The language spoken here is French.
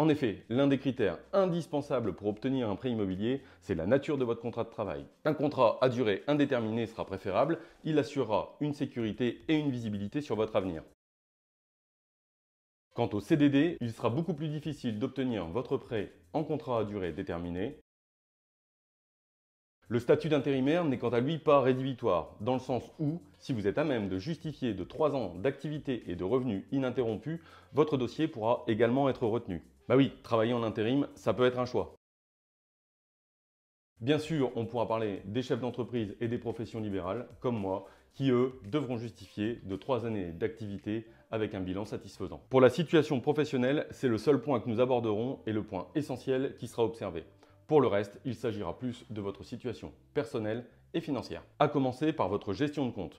En effet, l'un des critères indispensables pour obtenir un prêt immobilier, c'est la nature de votre contrat de travail. Un contrat à durée indéterminée sera préférable, il assurera une sécurité et une visibilité sur votre avenir. Quant au CDD, il sera beaucoup plus difficile d'obtenir votre prêt en contrat à durée déterminée. Le statut d'intérimaire n'est quant à lui pas rédhibitoire, dans le sens où, si vous êtes à même de justifier de 3 ans d'activité et de revenus ininterrompus, votre dossier pourra également être retenu. Bah oui, travailler en intérim, ça peut être un choix. Bien sûr, on pourra parler des chefs d'entreprise et des professions libérales, comme moi, qui eux devront justifier de 3 années d'activité avec un bilan satisfaisant. Pour la situation professionnelle, c'est le seul point que nous aborderons et le point essentiel qui sera observé. Pour le reste, il s'agira plus de votre situation personnelle et financière. À commencer par votre gestion de compte.